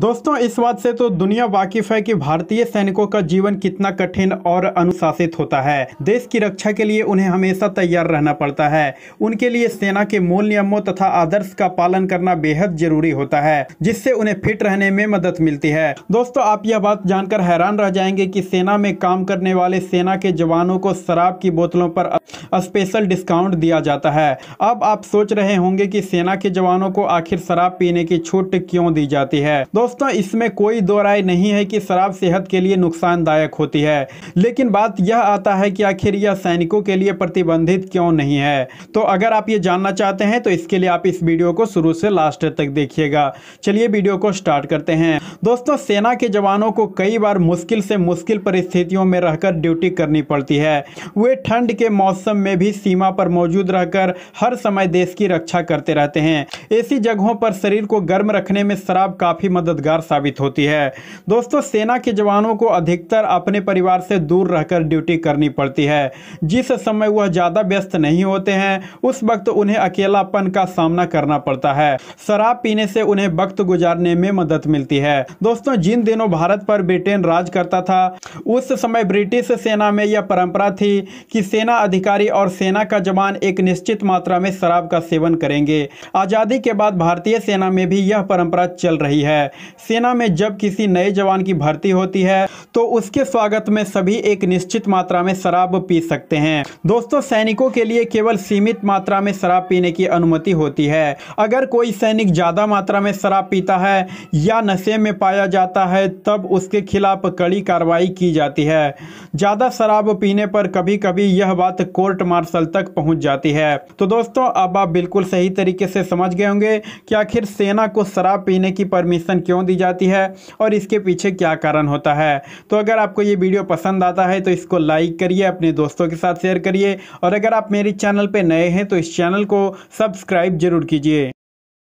दोस्तों इस बात से तो दुनिया वाकिफ है कि भारतीय सैनिकों का जीवन कितना कठिन और अनुशासित होता है देश की रक्षा के लिए उन्हें हमेशा तैयार रहना पड़ता है उनके लिए सेना के मूल नियमों तथा आदर्श का पालन करना बेहद जरूरी होता है जिससे उन्हें फिट रहने में मदद मिलती है दोस्तों आप यह बात जानकर हैरान रह जाएंगे की सेना में काम करने वाले सेना के जवानों को शराब की बोतलों पर स्पेशल डिस्काउंट दिया जाता है अब आप सोच रहे होंगे की सेना के जवानों को आखिर शराब पीने की छूट क्यों दी जाती है दोस्तों दोस्तों इसमें कोई दो राय नहीं है कि शराब सेहत के लिए नुकसानदायक होती है लेकिन बात यह आता है कि आखिर यह सैनिकों के लिए प्रतिबंधित क्यों नहीं है तो अगर आप ये जानना चाहते हैं तो इसके लिए आप इस वीडियो को शुरू से लास्ट तक देखिएगा चलिए वीडियो को स्टार्ट करते हैं दोस्तों सेना के जवानों को कई बार मुश्किल से मुश्किल परिस्थितियों में रहकर ड्यूटी करनी पड़ती है वे ठंड के मौसम में भी सीमा पर मौजूद रहकर हर समय देश की रक्षा करते रहते हैं ऐसी जगहों पर शरीर को गर्म रखने में शराब काफ़ी मददगार साबित होती है दोस्तों सेना के जवानों को अधिकतर अपने परिवार से दूर रहकर ड्यूटी करनी पड़ती है जिस समय वह ज़्यादा व्यस्त नहीं होते हैं उस वक्त उन्हें अकेलापन का सामना करना पड़ता है शराब पीने से उन्हें वक्त गुजारने में मदद मिलती है दोस्तों जिन दिनों भारत पर ब्रिटेन राज करता था उस समय ब्रिटिश सेना में यह परंपरा थी कि सेना अधिकारी और सेना का जवान एक निश्चित मात्रा में शराब का सेवन करेंगे आज़ादी के बाद भारतीय सेना में भी यह परंपरा चल रही है सेना में जब किसी नए जवान की भर्ती होती है तो उसके स्वागत में सभी एक निश्चित मात्रा में शराब पी सकते हैं दोस्तों सैनिकों के लिए केवल सीमित मात्रा में शराब पीने की अनुमति होती है अगर कोई सैनिक ज़्यादा मात्रा में शराब पीता है या नशे में पाया जाता है तब उसके खिलाफ कड़ी कार्रवाई की जाती है ज़्यादा शराब पीने पर कभी कभी यह बात कोर्ट मार्शल तक पहुंच जाती है तो दोस्तों अब आप बिल्कुल सही तरीके से समझ गए होंगे कि आखिर सेना को शराब पीने की परमिशन क्यों दी जाती है और इसके पीछे क्या कारण होता है तो अगर आपको ये वीडियो पसंद आता है तो इसको लाइक करिए अपने दोस्तों के साथ शेयर करिए और अगर आप मेरे चैनल पर नए हैं तो इस चैनल को सब्सक्राइब जरूर कीजिए